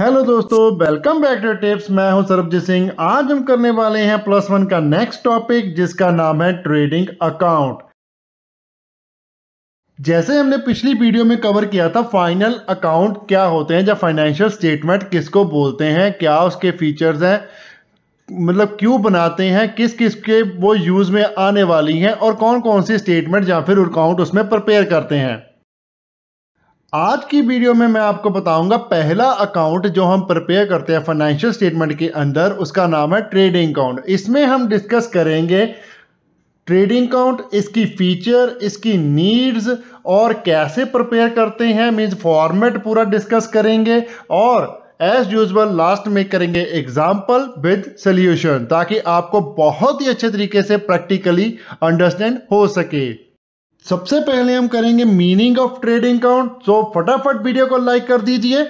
Hello दोस्तों welcome back to tips मैं हूं सरबजीत सिंह आज हम करने वाले हैं प्लस वन का नेक्स्ट टॉपिक जिसका नाम है ट्रेडिंग अकाउंट जैसे हमने पिछली वीडियो में कवर किया था फाइनल अकाउंट क्या होते हैं या फाइनेंशियल स्टेटमेंट किसको बोलते हैं क्या उसके फीचर्स हैं मतलब क्यों बनाते हैं किस किस के वो यूज़ में आने वाली हैं और कौन कौन सी स्टेटमेंट या फिर अकाउंट उसमें प्रिपेयर करते हैं आज की वीडियो में मैं आपको बताऊंगा पहला अकाउंट जो हम प्रिपेयर करते हैं फाइनेंशियल स्टेटमेंट के अंदर उसका नाम है ट्रेडिंग अकाउंट इसमें हम डिस्कस करेंगे ट्रेडिंग अकाउंट इसकी फीचर इसकी नीड्स और कैसे प्रिपेयर करते हैं मीन्स फॉर्मेट पूरा डिस्कस करेंगे और एज यूजल लास्ट में करेंगे एग्जाम्पल विद सल्यूशन ताकि आपको बहुत ही अच्छे तरीके से प्रैक्टिकली अंडरस्टैंड हो सके सबसे पहले हम करेंगे मीनिंग ऑफ ट्रेडिंग अकाउंट तो फटाफट वीडियो को लाइक कर दीजिए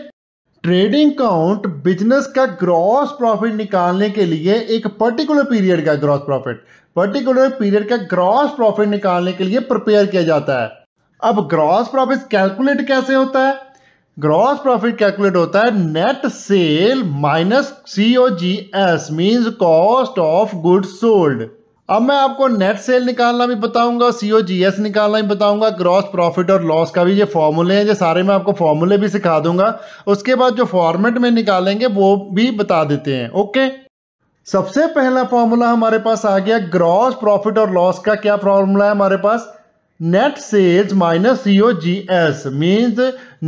ट्रेडिंग काउंट बिजनेस का ग्रॉस प्रॉफिट निकालने के लिए एक पर्टिकुलर पीरियड का ग्रॉस प्रॉफिट पर्टिकुलर पीरियड का ग्रॉस प्रॉफिट निकालने के लिए प्रिपेयर किया जाता है अब ग्रॉस प्रॉफिट कैलकुलेट कैसे होता है ग्रॉस प्रॉफिट कैलकुलेट होता है net sale minus C O G S mean cost of goods sold अब मैं आपको नेट सेल निकालना भी बताऊंगा सी ओ जी एस निकालना भी बताऊंगा ग्रॉस प्रॉफिट और लॉस का भी ये फॉर्मूले हैं ये सारे मैं आपको फॉर्मूले भी सिखा दूंगा उसके बाद जो फॉर्मेट में निकालेंगे वो भी बता देते हैं ओके सबसे पहला फॉर्मूला हमारे पास आ गया ग्रॉस प्रॉफिट और लॉस का क्या फॉर्मूला है हमारे पास net sales minus C O G S means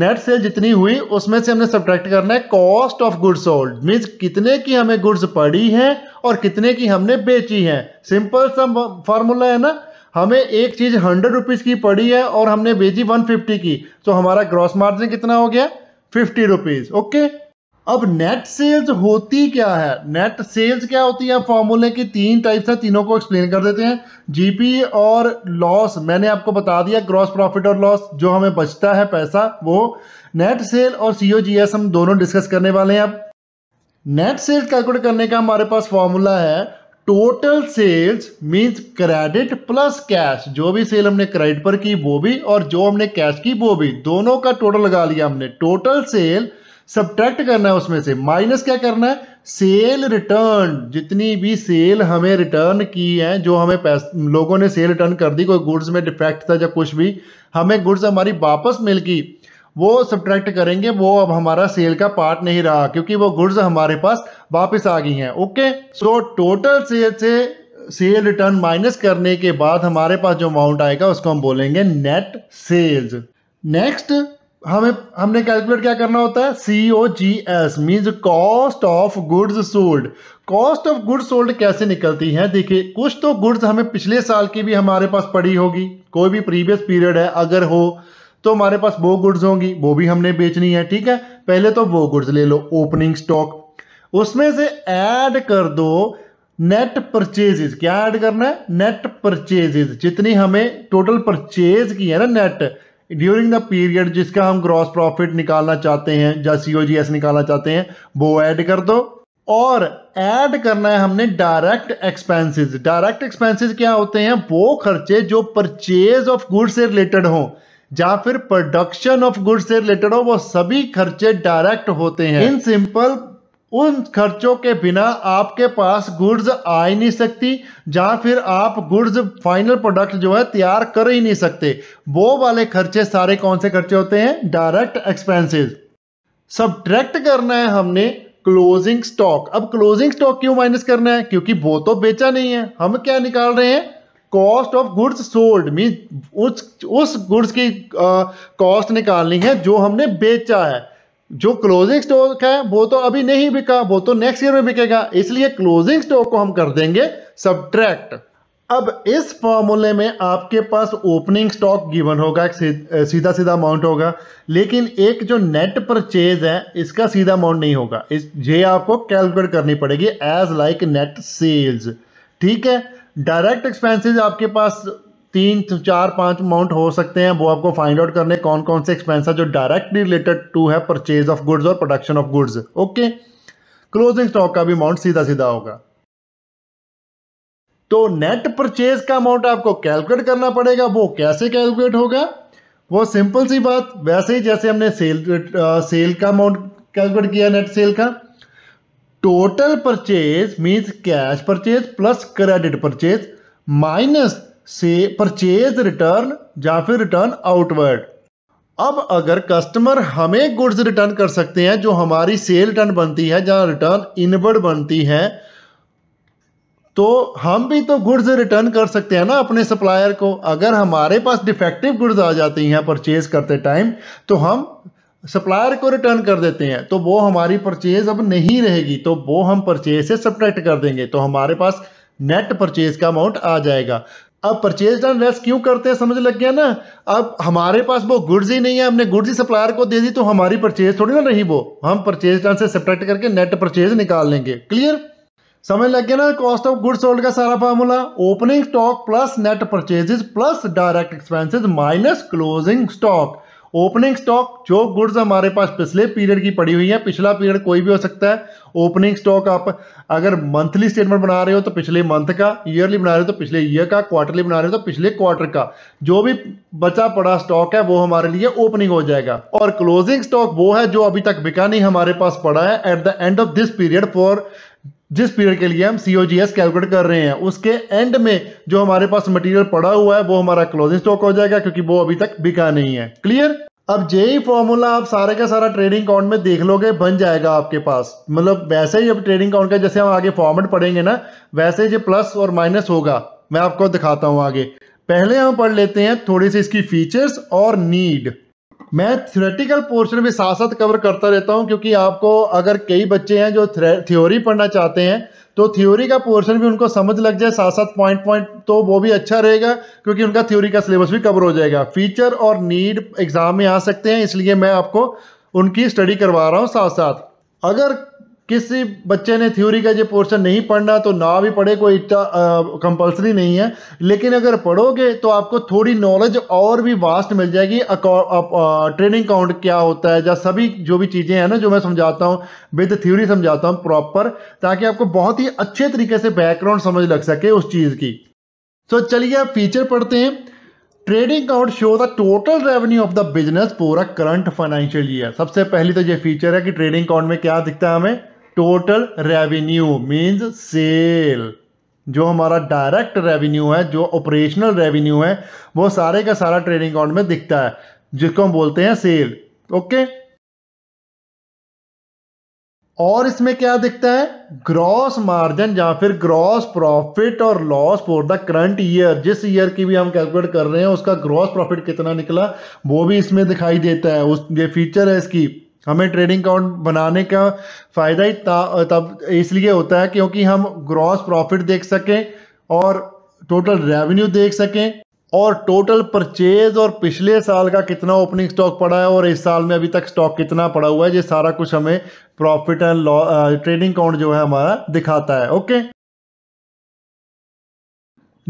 net sale जितनी हुई उसमें से हमने सब्ट्रैक्ट करना है cost of goods sold means कितने की हमें गुड्स पड़ी हैं और कितने की हमने बेची हैं सिंपल सा फॉर्मूला है ना हमें एक चीज़ हंड्रेड रुपीज़ की पड़ी है और हमने बेची वन फिफ्टी की तो हमारा ग्रॉस मार्जिन कितना हो गया फिफ्टी रुपीज़ ओके अब नेट सेल्स होती क्या है नेट सेल्स क्या होती है फॉर्मूले की तीन टाइप्स है तीनों को एक्सप्लेन कर देते हैं जीपी और लॉस मैंने आपको बता दिया ग्रॉस प्रॉफिट और लॉस जो हमें बचता है पैसा वो नेट सेल और एस हम दोनों डिस्कस करने वाले हैं अब नेट सेल्स कैलकुलेट करने का हमारे पास फॉर्मूला है total sales means credit plus cash जो भी सेल हमने क्रेडिट पर की वो भी और जो हमने कैश की वो भी दोनों का टोटल लगा लिया हमने टोटल सेल सब्ट्रैक्ट करना है उसमें से माइनस क्या करना है सेल रिटर्न जितनी भी सेल हमें रिटर्न की है जो हमें लोगों ने सेल रिटर्न कर दी कोई गुड्स में डिफेक्ट था या कुछ भी हमें गुड्स हमारी वापस मिल गई वो सब्ट्रैक्ट करेंगे वो अब हमारा सेल का पार्ट नहीं रहा क्योंकि वो गुड्स हमारे पास वापस आ गई हैं ओके सो टोटल सेल से सेल रिटर्न माइनस करने के बाद हमारे पास जो अमाउंट आएगा उसको हम बोलेंगे नेट सेल्स नेक्स्ट हमें हमने कैलकुलेट क्या करना होता है C O G S means cost of goods sold cost of goods sold कैसे निकलती है देखिए कुछ तो गुड्स हमें पिछले साल की भी हमारे पास पड़ी होगी कोई भी प्रीवियस पीरियड है अगर हो तो हमारे पास वो गुड्स होंगी वो भी हमने बेचनी है ठीक है पहले तो वो गुड्स ले लो ओपनिंग स्टॉक उसमें से ऐड कर दो नेट परचेजेस क्या ऐड करना है नेट परचेजेस जितनी हमें टोटल परचेज की है ना नेट ड्यूरिंग द पीरियड जिसका हम ग्रॉस प्रॉफिट निकालना चाहते हैं या सी निकालना चाहते हैं वो ऐड कर दो और ऐड करना है हमने डायरेक्ट एक्सपेंसेस डायरेक्ट एक्सपेंसेस क्या होते हैं वो खर्चे जो परचेज ऑफ गुड्स से रिलेटेड हो या फिर प्रोडक्शन ऑफ गुड्स से रिलेटेड हो वो सभी खर्चे डायरेक्ट होते हैं इन सिंपल उन खर्चों के बिना आपके पास गुड्स आ ही नहीं सकती या फिर आप गुड्स फाइनल प्रोडक्ट जो है तैयार कर ही नहीं सकते वो वाले खर्चे सारे कौन से खर्चे होते हैं डायरेक्ट एक्सपेंसेस ट्रैक्ट करना है हमने क्लोजिंग स्टॉक अब क्लोजिंग स्टॉक क्यों माइनस करना है क्योंकि वो तो बेचा नहीं है हम क्या निकाल रहे हैं cost of goods sold mean उस उस गुड्स की कॉस्ट निकालनी है जो हमने बेचा है जो क्लोजिंग स्टॉक है वो तो अभी नहीं बिका वो तो नेक्स्ट ईयर में बिकेगा इसलिए क्लोजिंग स्टॉक को हम कर देंगे सब्ट्रैक्ट अब इस फॉर्मूले में आपके पास ओपनिंग स्टॉक गिवन होगा सीधा सीधा अमाउंट होगा लेकिन एक जो नेट परचेज है इसका सीधा अमाउंट नहीं होगा इस ये आपको कैलकुलेट करनी पड़ेगी एज लाइक नेट सेल्स ठीक है डायरेक्ट एक्सपेंसेस आपके पास तीन तो चार पांच अमाउंट हो सकते हैं वो आपको फाइंड आउट करने कौन कौन से एक्सपेंस है जो डायरेक्टली रिलेटेड टू है परचेज ऑफ गुड्स और production of goods okay closing stock का भी अमाउंट सीधा सीधा होगा तो नेट परचेज का अमाउंट आपको कैलकुलेट करना पड़ेगा वो कैसे कैलकुलेट होगा वो सिंपल सी बात वैसे ही जैसे हमने सेल आ, सेल का अमाउंट कैलकुलेट किया नेट सेल का total purchase means cash purchase plus credit purchase minus से परचेज रिटर्न या फिर रिटर्न आउटवर्ड अब अगर कस्टमर हमें गुड्स रिटर्न कर सकते हैं जो हमारी सेल रिटर्न बनती है या रिटर्न इनवर्ड बनती है तो हम भी तो गुड्स रिटर्न कर सकते हैं ना अपने सप्लायर को अगर हमारे पास डिफेक्टिव गुड्स आ जाती हैं परचेज करते टाइम तो हम सप्लायर को रिटर्न कर देते हैं तो वो हमारी परचेज अब नहीं रहेगी तो वो हम परचेज से सब्ट्रैक्ट कर देंगे तो हमारे पास नेट परचेज का अमाउंट आ जाएगा अब परचेज एंड लेस क्यों करते हैं समझ लग गया ना अब हमारे पास वो गुड्स ही नहीं है हमने गुड्स ही सप्लायर को दे दी तो हमारी परचेज थोड़ी ना रही वो हम परचेज डन से सब्ट्रैक्ट करके नेट परचेज निकाल लेंगे क्लियर समझ लग गया ना कॉस्ट ऑफ गुड्स सोल्ड का सारा formula opening stock plus net purchases plus direct expenses minus closing stock opening stock जो गुड्स हमारे पास पिछले पीरियड की पड़ी हुई है पिछला पीरियड कोई भी हो सकता है ओपनिंग स्टॉक आप अगर मंथली स्टेटमेंट बना रहे हो तो पिछले मंथ का ईयरली बना रहे हो तो पिछले ईयर का क्वार्टरली बना रहे हो तो पिछले क्वार्टर का जो भी बचा पड़ा स्टॉक है वो हमारे लिए ओपनिंग हो जाएगा और क्लोजिंग स्टॉक वो है जो अभी तक बिका नहीं हमारे पास पड़ा है at the end of this period for जिस पीरियड के लिए हम सी ओ जी एस कैलकुलेट कर रहे हैं उसके एंड में जो हमारे पास मटेरियल पड़ा हुआ है वो हमारा क्लोजिंग स्टॉक हो जाएगा क्योंकि वो अभी तक बिका नहीं है क्लियर अब जे फॉर्मूला आप सारे का सारा ट्रेडिंग अकाउंट में देख लोगे बन जाएगा आपके पास मतलब वैसे ही अब ट्रेडिंग अकाउंट का जैसे हम आगे फॉर्मेट पढ़ेंगे ना वैसे ये प्लस और माइनस होगा मैं आपको दिखाता हूं आगे पहले हम पढ़ लेते हैं थोड़ी सी इसकी फीचर्स और नीड मैं थ्योरेटिकल पोर्शन भी साथ साथ कवर करता रहता हूँ क्योंकि आपको अगर कई बच्चे हैं जो थ्योरी पढ़ना चाहते हैं तो थ्योरी का पोर्शन भी उनको समझ लग जाए साथ साथ पॉइंट पॉइंट तो वो भी अच्छा रहेगा क्योंकि उनका थ्योरी का सिलेबस भी कवर हो जाएगा फीचर और नीड एग्जाम में आ सकते हैं इसलिए मैं आपको उनकी स्टडी करवा रहा हूँ साथ साथ अगर किसी बच्चे ने थ्योरी का ये पोर्शन नहीं पढ़ना तो ना भी पढ़े कोई इतना कंपलसरी नहीं है लेकिन अगर पढ़ोगे तो आपको थोड़ी नॉलेज और भी वास्ट मिल जाएगी ट्रेनिंग काउंट क्या होता है या सभी जो भी चीज़ें हैं ना जो मैं समझाता हूँ विद थ्योरी समझाता हूँ प्रॉपर ताकि आपको बहुत ही अच्छे तरीके से बैकग्राउंड समझ लग सके उस चीज़ की तो चलिए आप फीचर पढ़ते हैं trading account show the total revenue of the business पूरा करंट फाइनेंशियल ईयर सबसे पहली तो ये फीचर है कि ट्रेडिंग अकाउंट में क्या दिखता है हमें टोटल रेवेन्यू मीन्स सेल जो हमारा डायरेक्ट रेवेन्यू है जो ऑपरेशनल रेवेन्यू है वो सारे का सारा ट्रेडिंग अकाउंट में दिखता है जिसको हम बोलते हैं सेल ओके और इसमें क्या दिखता है ग्रॉस मार्जिन या फिर ग्रॉस प्रॉफिट और loss for the current year जिस ईयर की भी हम कैलकुलेट कर रहे हैं उसका ग्रॉस प्रॉफिट कितना निकला वो भी इसमें दिखाई देता है उस ये फीचर है इसकी हमें ट्रेडिंग अकाउंट बनाने का फ़ायदा ही तब इसलिए होता है क्योंकि हम ग्रॉस प्रॉफिट देख सकें और टोटल रेवेन्यू देख सकें और टोटल परचेज और पिछले साल का कितना ओपनिंग स्टॉक पड़ा है और इस साल में अभी तक स्टॉक कितना पड़ा हुआ है ये सारा कुछ हमें प्रॉफिट एंड ट्रेडिंग अकाउंट जो है हमारा दिखाता है ओके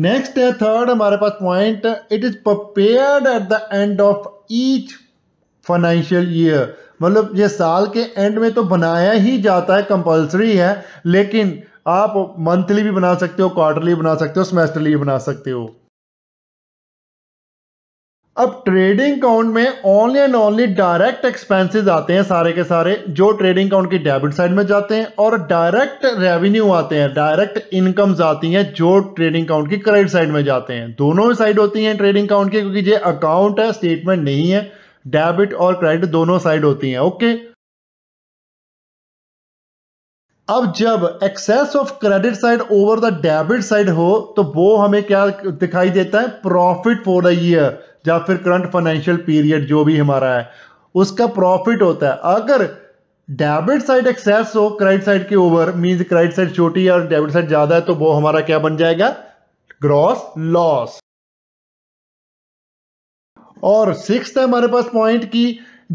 नेक्स्ट है थर्ड हमारे पास point it is prepared at the end of each financial year मतलब ये साल के एंड में तो बनाया ही जाता है कंपलसरी है लेकिन आप मंथली भी बना सकते हो क्वार्टरली बना सकते हो सेमेस्टरली बना सकते हो अब ट्रेडिंग अकाउंट में only and only direct expenses आते हैं सारे के सारे जो ट्रेडिंग अकाउंट की डेबिट साइड में जाते हैं और डायरेक्ट रेवेन्यू आते हैं डायरेक्ट इनकम्स आती हैं जो ट्रेडिंग अकाउंट की क्रेडिट साइड में जाते हैं दोनों साइड होती हैं ट्रेडिंग अकाउंट की क्योंकि ये अकाउंट है स्टेटमेंट नहीं है डेबिट और क्रेडिट दोनों साइड होती हैं ओके अब जब excess of credit side over the debit side हो तो वो हमें क्या दिखाई देता है प्रॉफिट फॉर द ईयर या फिर करंट फाइनेंशियल पीरियड जो भी हमारा है उसका प्रॉफिट होता है अगर डेबिट साइड एक्सेस हो क्रेडिट साइड के ओवर मींस क्रेडिट साइड छोटी है और डेबिट साइड ज्यादा है तो वो हमारा क्या बन जाएगा ग्रॉस लॉस और सिक्स है हमारे पास पॉइंट की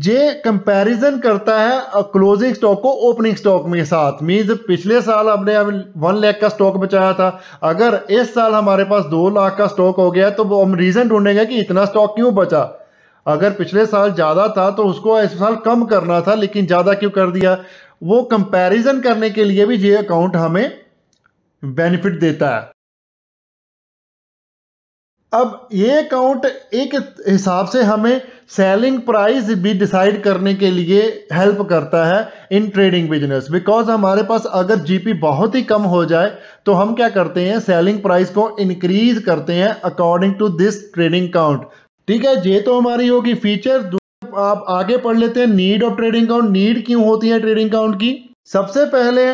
जे कंपैरिजन करता है क्लोजिंग स्टॉक को ओपनिंग स्टॉक में साथ मीन्स पिछले साल हमने वन लाख का स्टॉक बचाया था अगर इस साल हमारे पास दो लाख का स्टॉक हो गया तो हम रीज़न ढूंढेंगे कि इतना स्टॉक क्यों बचा अगर पिछले साल ज़्यादा था तो उसको इस साल कम करना था लेकिन ज़्यादा क्यों कर दिया वो कंपैरिजन करने के लिए भी ये अकाउंट हमें बेनिफिट देता है अब ये अकाउंट एक हिसाब से हमें सेलिंग प्राइस भी डिसाइड करने के लिए हेल्प करता है इन ट्रेडिंग बिजनेस बिकॉज हमारे पास अगर जीपी बहुत ही कम हो जाए तो हम क्या करते हैं सेलिंग प्राइस को इंक्रीज करते हैं according to this trading account ठीक है ये तो हमारी होगी फीचर आप आगे पढ़ लेते हैं need of trading account need क्यों होती है ट्रेडिंग अकाउंट की सबसे पहले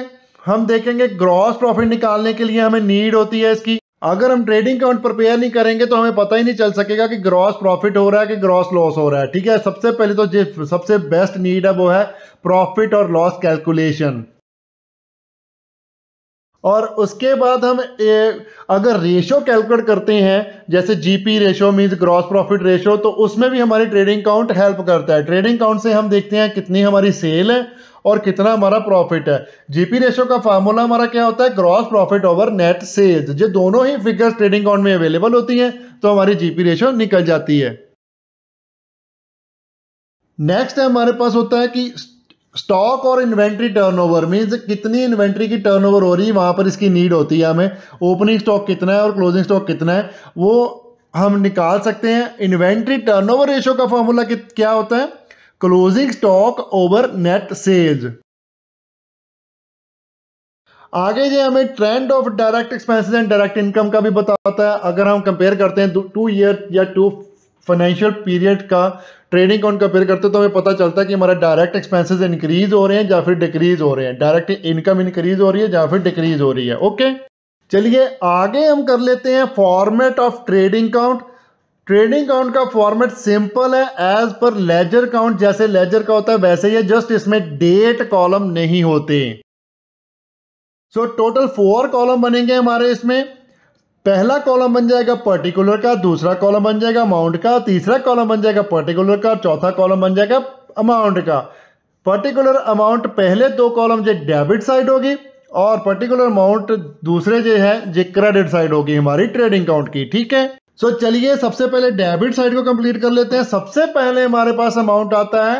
हम देखेंगे ग्रॉस प्रॉफिट निकालने के लिए हमें नीड होती है इसकी अगर हम ट्रेडिंग अकाउंट प्रिपेयर नहीं करेंगे तो हमें पता ही नहीं चल सकेगा कि ग्रॉस प्रॉफिट हो रहा है कि ग्रॉस लॉस हो रहा है ठीक है सबसे पहले तो जो सबसे बेस्ट नीड है वो है प्रॉफिट और लॉस कैलकुलेशन और उसके बाद हम ए, अगर रेशो कैलकुलेट करते हैं जैसे GP ratio means gross profit ratio तो उसमें भी हमारी ट्रेडिंग काउंट हेल्प करता है ट्रेडिंग काउंट से हम देखते हैं कितनी हमारी सेल है और कितना हमारा प्रॉफिट है जीपी रेशो का फार्मूला हमारा क्या होता है gross profit over net sales जो दोनों ही फिगर्स ट्रेडिंग अकाउंट में अवेलेबल होती हैं तो हमारी जीपी रेशो निकल जाती है नेक्स्ट है हमारे पास होता है कि स्टॉक और इन्वेंट्री टर्नओवर मींस कितनी इन्वेंट्री की टर्नओवर हो रही है वहां पर इसकी नीड होती है हमें ओपनिंग स्टॉक कितना है और क्लोजिंग स्टॉक कितना है वो हम निकाल सकते हैं इन्वेंट्री टर्नओवर रेशो का फॉर्मूला क्या होता है closing stock over net sales आगे जो हमें trend of direct expenses and direct income का भी बताता है अगर हम कंपेयर करते हैं टू ईयर या टू फाइनेंशियल पीरियड का ट्रेडिंग अकाउंट कंपेयर करते हैं तो हमें पता चलता है कि हमारा डायरेक्ट एक्सपेंसेस इंक्रीज हो रहे हैं या फिर डिक्रीज हो रहे हैं डायरेक्ट इनकम इंक्रीज हो रही है या फिर डिक्रीज हो रही है ओके चलिए आगे हम कर लेते हैं format of trading account trading account का फॉर्मेट सिंपल है एज पर लेजर अकाउंट जैसे लेजर का होता है वैसे ही है जस्ट इसमें डेट कॉलम नहीं होते सो टोटल फोर कॉलम बनेंगे हमारे इसमें पहला कॉलम बन जाएगा पर्टिकुलर का दूसरा कॉलम बन जाएगा अमाउंट का तीसरा कॉलम बन जाएगा पर्टिकुलर का चौथा कॉलम बन जाएगा अमाउंट का पर्टिकुलर अमाउंट पहले दो कॉलम जो डेबिट साइड होगी और पर्टिकुलर अमाउंट दूसरे जो है जो क्रेडिट साइड होगी हमारी ट्रेडिंग अकाउंट की ठीक है सो so, चलिए सबसे पहले डेबिट साइड को कंप्लीट कर लेते हैं सबसे पहले हमारे पास अमाउंट आता है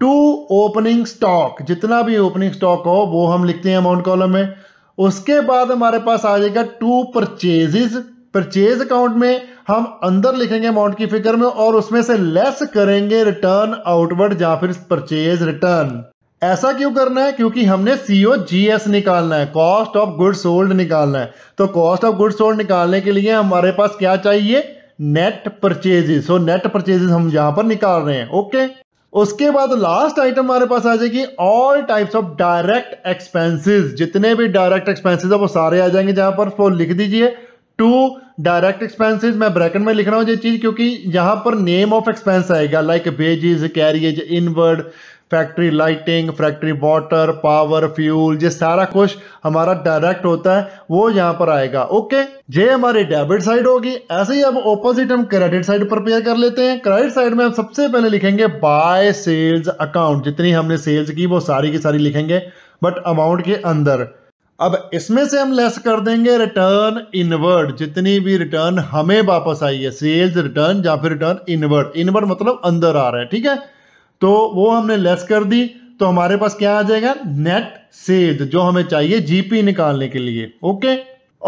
टू ओपनिंग स्टॉक जितना भी ओपनिंग स्टॉक हो वो हम लिखते हैं अमाउंट कॉलम में उसके बाद हमारे पास आ जाएगा टू परचेजेस परचेज अकाउंट में हम अंदर लिखेंगे अमाउंट की फिगर में और उसमें से लेस करेंगे रिटर्न आउटवर्ड या फिर परचेज रिटर्न ऐसा क्यों करना है क्योंकि हमने सी ओ जी एस निकालना है कॉस्ट ऑफ गुड सोल्ड निकालना है तो कॉस्ट ऑफ गुड सोल्ड निकालने के लिए हमारे पास क्या चाहिए नेट परचेजेस नेट परचेजेस हम यहां पर निकाल रहे हैं ओके उसके बाद लास्ट आइटम हमारे पास आ जाएगी all types of direct expenses जितने भी डायरेक्ट एक्सपेंसेस है वो सारे आ जाएंगे जहां पर वो लिख दीजिए टू डायरेक्ट एक्सपेंसेस मैं ब्रैकेट में लिख रहा हूँ ये चीज़ क्योंकि यहां पर नेम ऑफ एक्सपेंस आएगा like wages carriage inward factory lighting factory water power fuel ये सारा कुछ हमारा डायरेक्ट होता है वो यहाँ पर आएगा ओके ये हमारी डेबिट साइड होगी ऐसे ही अब ऑपोजिट हम क्रेडिट साइड प्रिपेयर कर लेते हैं क्रेडिट साइड में हम सबसे पहले लिखेंगे बाय सेल्स अकाउंट जितनी हमने सेल्स की वो सारी की सारी लिखेंगे बट अमाउंट के अंदर अब इसमें से हम लेस कर देंगे रिटर्न इनवर्ड जितनी भी रिटर्न हमें वापस आई है सेल्स रिटर्न या फिर रिटर्न इनवर्ड इनवर्ड मतलब अंदर आ रहा है ठीक है तो वो हमने लेस कर दी तो हमारे पास क्या आ जाएगा नेट सेल्स जो हमें चाहिए जीपी निकालने के लिए ओके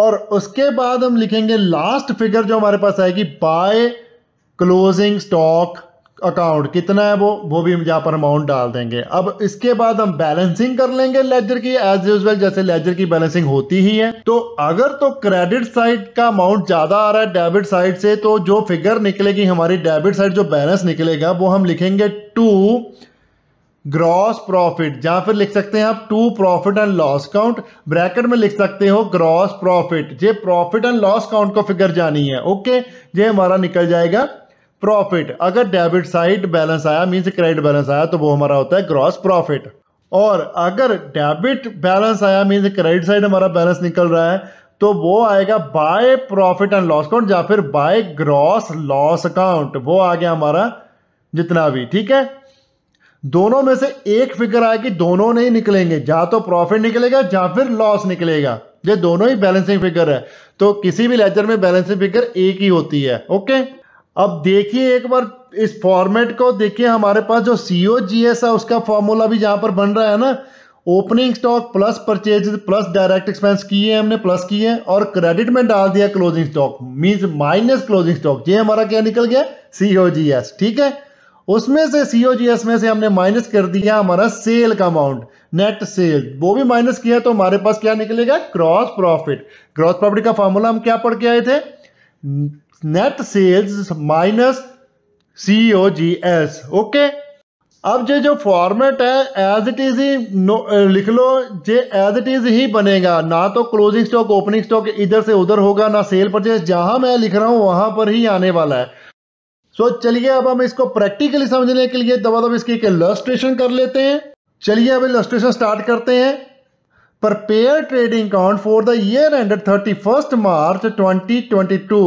और उसके बाद हम लिखेंगे लास्ट फिगर जो हमारे पास आएगी बाय क्लोजिंग स्टॉक अकाउंट कितना है वो वो भी हम यहाँ पर अमाउंट डाल देंगे अब इसके बाद हम बैलेंसिंग कर लेंगे लेजर की एज यूजल जैसे लेजर की बैलेंसिंग होती ही है तो अगर तो क्रेडिट साइड का अमाउंट ज्यादा आ रहा है डेबिट साइड से तो जो फिगर निकलेगी हमारी डेबिट साइड जो बैलेंस निकलेगा वो हम लिखेंगे टू ग्रॉस प्रॉफिट या फिर लिख सकते हैं आप to profit and loss account bracket में लिख सकते हो ग्रॉस प्रॉफिट ये प्रॉफिट एंड लॉस काउंट को फिगर जानी है ओके ये हमारा निकल जाएगा प्रॉफिट अगर डेबिट साइड बैलेंस आया मीन क्रेडिट बैलेंस आया तो वो हमारा होता है ग्रॉस प्रॉफिट और अगर डेबिट बैलेंस आया मीन क्रेडिट साइड हमारा बैलेंस निकल रहा है तो वो आएगा by profit and loss account या फिर बाय ग्रॉस लॉस अकाउंट वो आ गया हमारा जितना भी ठीक है दोनों में से एक फिगर आया कि दोनों नहीं निकलेंगे या तो प्रॉफिट निकलेगा या फिर लॉस निकलेगा ये दोनों ही बैलेंसिंग फिगर है तो किसी भी लेजर में बैलेंसिंग फिगर एक ही होती है ओके अब देखिए एक बार इस फॉर्मेट को देखिए हमारे पास जो सीओ जी एस है उसका फॉर्मूला भी जहां पर बन रहा है ना opening stock plus purchase plus direct expense किए हमने प्लस किए और क्रेडिट में डाल दिया closing stock means minus closing stock ये हमारा क्या निकल गया सीओ जी एस ठीक है उसमें से सीओ जी एस में से हमने माइनस कर दिया हमारा सेल का अमाउंट नेट सेल वो भी माइनस किया तो हमारे पास क्या निकलेगा क्रॉस प्रॉफिट क्रॉस प्रॉफिट का फॉर्मूला हम क्या पढ़ के आए थे net sales minus C O G S okay अब जो जो फॉर्मेट है एज इट इज ही लिख लो जे एज इट इज ही बनेगा ना तो क्लोजिंग स्टॉक ओपनिंग स्टॉक इधर से उधर होगा ना सेल परचेज जहां मैं लिख रहा हूं वहां पर ही आने वाला है सो so, चलिए अब हम इसको प्रैक्टिकली समझने के लिए दबा दब इसकी एक लस्ट्रेशन कर लेते हैं चलिए अब लस्ट्रेशन स्टार्ट करते हैं prepare trading account for the year ended 31st March 2022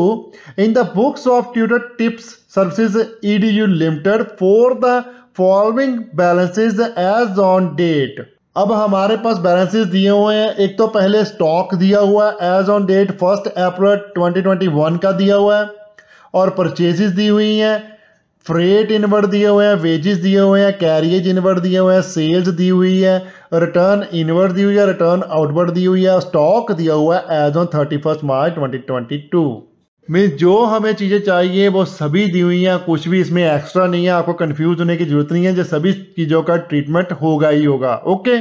in the books of Tutor Tips Services EDU Limited for the following balances as on date. अब हमारे पास बैलेंसेस दिए हुए हैं एक तो पहले स्टॉक दिया हुआ है as on date first April 2021 का दिया हुआ है और परचेजेस दी हुई हैं फ्रेट इनवर्ड दिए हुए हैं वेजिस दिए हुए हैं कैरियज इनवर्ड दिए हुए हैं सेल्स दी हुई है रिटर्न इनवर्ड दी हुई है रिटर्न आउटवर्ड दी हुई है स्टॉक दिया हुआ है as on thirty first March twenty twenty two में जो हमें चीज़ें चाहिए वो सभी दी हुई हैं कुछ भी इसमें एक्स्ट्रा नहीं है आपको कंफ्यूज होने की जरूरत नहीं है जो सभी चीज़ों का ट्रीटमेंट होगा ही होगा ओके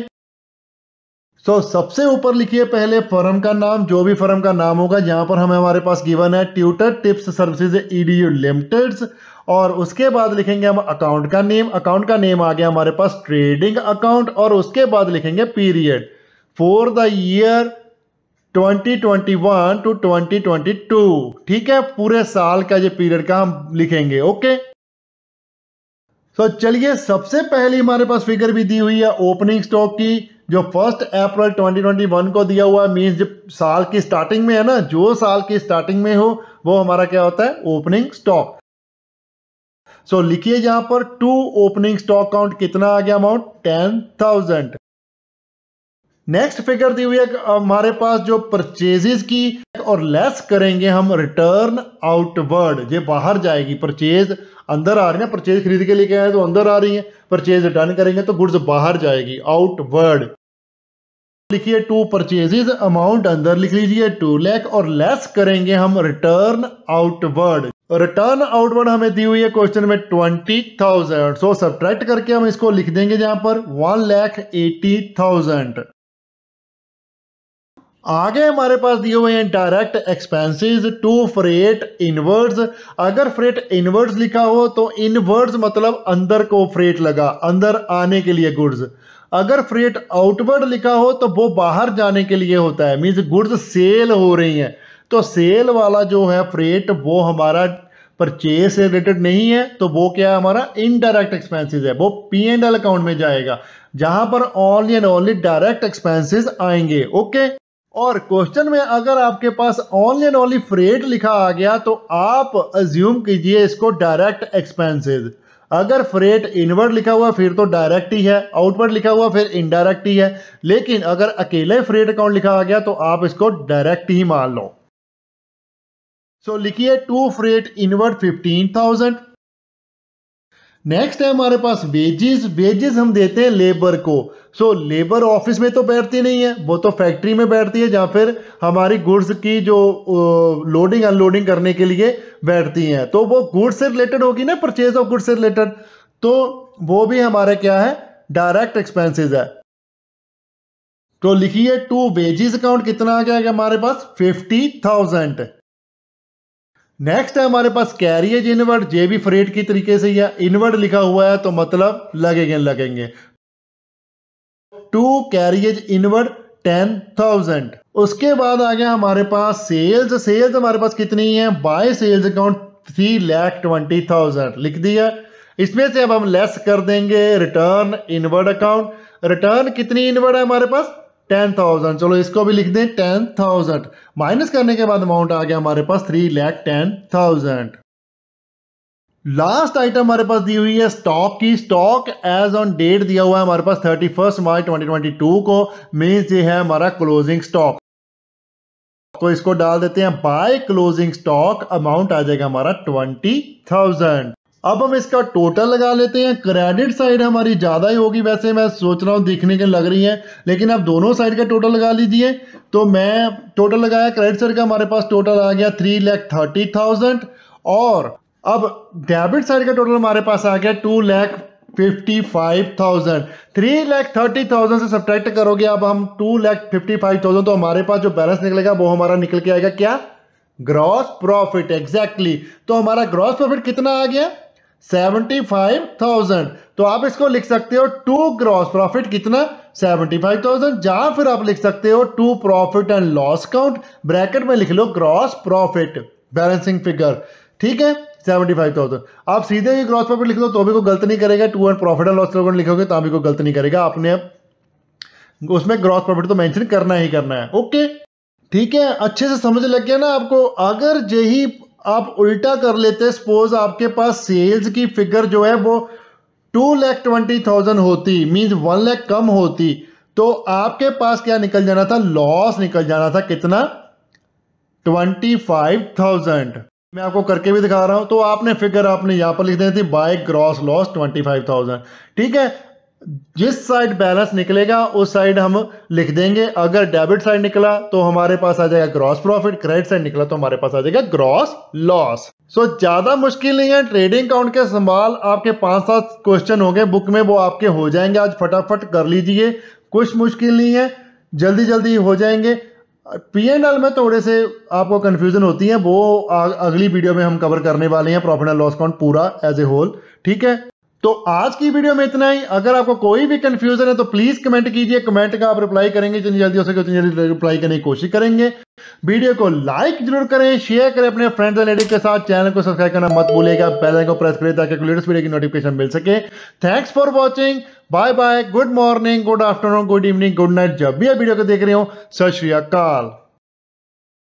सो so, सबसे ऊपर लिखिए पहले फर्म का नाम जो भी फर्म का नाम होगा यहां पर हमें हमारे पास गिवन है Tutor Tips Services EDU Limited और उसके बाद लिखेंगे हम अकाउंट का नेम अकाउंट का नेम आ गया हमारे पास ट्रेडिंग अकाउंट और उसके बाद लिखेंगे period for the year 2021 to 2022 ठीक है पूरे साल का ये पीरियड का हम लिखेंगे ओके सो तो so, चलिए सबसे पहले हमारे पास फिगर भी दी हुई है ओपनिंग स्टॉक की जो फर्स्ट अप्रैल 2021 को दिया हुआ मीन्स जो साल की स्टार्टिंग में है ना जो साल की स्टार्टिंग में हो वो हमारा क्या होता है ओपनिंग स्टॉक सो लिखिए यहां पर टू ओपनिंग स्टॉक काउंट कितना आ गया amount ten thousand next figure दी हुई है हमारे पास जो परचेजेस की और लेस करेंगे हम रिटर्न आउटवर्ड ये बाहर जाएगी परचेज अंदर आ रही है परचेज खरीद के लिए क्या है तो अंदर आ रही है परचेज रिटर्न करेंगे तो गुड्स बाहर जाएगी आउटवर्ड लिखिए टू परचेजेज अमाउंट अंदर लिख लीजिए टू लैख और लेस करेंगे हम रिटर्न आउटवर्ड रिटर्न आउटवर्ड हमें दी हुई है क्वेश्चन में ट्वेंटी थाउजेंड सो सब्ट्रैक्ट करके हम इसको लिख देंगे यहां पर वन लैख एटी थाउजेंड आगे हमारे पास दिए हुए हैं direct expenses to freight inwards अगर फ्रेट इनवर्ड्स लिखा हो तो इनवर्ड्स मतलब अंदर को फ्रेट लगा अंदर आने के लिए गुड्स अगर फ्रेट आउटवर्ड लिखा हो तो वो बाहर जाने के लिए होता है मीन्स गुड्स सेल हो रही हैं तो सेल वाला जो है फ्रेट वो हमारा परचेज से रिलेटेड नहीं है तो वो क्या है हमारा इनडायरेक्ट एक्सपेंसेस है वो पी एंड एल अकाउंट में जाएगा जहां पर only and only direct expenses आएंगे ओके और क्वेश्चन में अगर आपके पास ऑनली एंड ओनली फ्रेट लिखा आ गया तो आप अज्यूम कीजिए इसको डायरेक्ट एक्सपेंसेस अगर फ्रेट इनवर्ड लिखा हुआ फिर तो डायरेक्ट ही है आउटवर्ड लिखा हुआ फिर इनडायरेक्ट ही है लेकिन अगर अकेले फ्रेट अकाउंट लिखा आ गया तो आप इसको डायरेक्ट ही मान लो सो so, लिखिए to freight inward fifteen thousand next है हमारे पास वेजेस वेजेस हम देते हैं लेबर को सो so, लेबर ऑफिस में तो बैठती नहीं है वो तो फैक्ट्री में बैठती है या फिर हमारी गुड्स की जो लोडिंग अनलोडिंग करने के लिए बैठती हैं तो वो गुड्स से रिलेटेड होगी ना परचेज ऑफ गुड्स से रिलेटेड तो वो भी हमारे क्या है डायरेक्ट एक्सपेंसिस है तो लिखिए टू वेजिस अकाउंट कितना आ जाएगा हमारे पास फिफ्टी थाउजेंड नेक्स्ट है हमारे पास कैरियज इनवर्ड जे भी फ्रेड की तरीके से या इनवर्ड लिखा हुआ है तो मतलब लगेंगे लगेंगे to carriage inward ten thousand उसके बाद आ गया हमारे पास सेल्स सेल्स हमारे पास कितनी है by sales account three lakh twenty thousand लिख दिया इसमें से अब हम लेस कर देंगे रिटर्न इनवर्ड अकाउंट रिटर्न कितनी इनवर्ड है हमारे पास टेन थाउजेंड चलो इसको भी लिख दें टेन थाउजेंड माइनस करने के बाद अमाउंट आ गया हमारे पास three lakh ten thousand last item हमारे पास दी हुई है स्टॉक की स्टॉक एज ऑन डेट दिया हुआ है हमारे पास thirty first March twenty twenty two को मीन्स ये है हमारा क्लोजिंग स्टॉक तो इसको डाल देते हैं बाय क्लोजिंग स्टॉक अमाउंट आ जाएगा हमारा ट्वेंटी थाउजेंड अब हम इसका टोटल लगा लेते हैं क्रेडिट साइड हमारी ज़्यादा ही होगी वैसे मैं सोच रहा हूँ दिखने के लग रही है लेकिन आप दोनों साइड का टोटल लगा लीजिए तो मैं टोटल लगाया क्रेडिट साइड का हमारे पास टोटल आ गया थ्री लैख थर्टी थाउजेंड और अब डेबिट साइड का टोटल हमारे पास आ गया two lakh fifty five thousand three lakh thirty thousand से सब्ट्रैक्ट करोगे अब हम two lakh fifty five thousand तो हमारे पास जो बैलेंस निकलेगा वो हमारा निकल के आएगा क्या ग्रॉस प्रॉफिट एग्जैक्टली तो हमारा ग्रॉस प्रॉफिट कितना आ गया सेवेंटी फाइव थाउजेंड तो आप इसको लिख सकते हो टू ग्रॉस प्रॉफिट कितना सेवेंटी फाइव थाउजेंड या फिर आप लिख सकते हो to profit and loss account bracket में लिख लो ग्रॉस प्रॉफिट बैलेंसिंग फिगर ठीक है सेवेंटी फाइव थाउजेंड आप सीधे ही ग्रॉस प्रॉफिट लिख दो तो भी कोई गलत नहीं करेगा to and profit and loss account लिखोगे तो भी कोई गलत नहीं करेगा आपने उसमें ग्रॉस प्रॉफिट तो मैंशन करना ही करना है ओके ठीक है अच्छे से समझ लग गया ना आपको अगर यही आप उल्टा कर लेते सपोज आपके पास सेल्स की फिगर जो है वो टू लैख ट्वेंटी थाउजेंड होती मीन्स वन लैख कम होती तो आपके पास क्या निकल जाना था लॉस निकल जाना था कितना ट्वेंटी फाइव थाउजेंड मैं आपको करके भी दिखा रहा हूं तो आपने फिगर आपने यहां पर लिख देनी थी by gross loss twenty five thousand ठीक है जिस साइड बैलेंस निकलेगा उस साइड हम लिख देंगे अगर डेबिट साइड निकला तो हमारे पास आ जाएगा ग्रॉस प्रॉफिट क्रेडिट साइड निकला तो हमारे पास आ जाएगा ग्रॉस लॉस सो ज्यादा मुश्किल नहीं है ट्रेडिंग अकाउंट के संभाल आपके पांच सात क्वेश्चन होंगे बुक में वो आपके हो जाएंगे आज फटाफट कर लीजिए कुछ मुश्किल नहीं है जल्दी जल्दी हो जाएंगे पी एंड एल में थोड़े से आपको कंफ्यूजन होती है वो अगली वीडियो में हम कवर करने वाले हैं प्रॉफिट एंड लॉस अकाउंट पूरा एज ए होल ठीक है तो आज की वीडियो में इतना ही अगर आपको कोई भी कंफ्यूजन है तो प्लीज कमेंट कीजिए कमेंट का आप रिप्लाई करेंगे जितनी जल्दी हो सके उतनी जल्दी रिप्लाई करने की कोशिश करेंगे वीडियो को लाइक जरूर करें शेयर करें अपने फ्रेंड्स एंड के साथ चैनल को सब्सक्राइब करना मत भूलिएगा पहले को प्रेस करें ताकि लेटेस्ट वीडियो की नोटिफिकेशन मिल सके thanks for watching bye bye good morning good afternoon good evening good night जब भी आप वीडियो को देख रहे हो सत श्री अकाल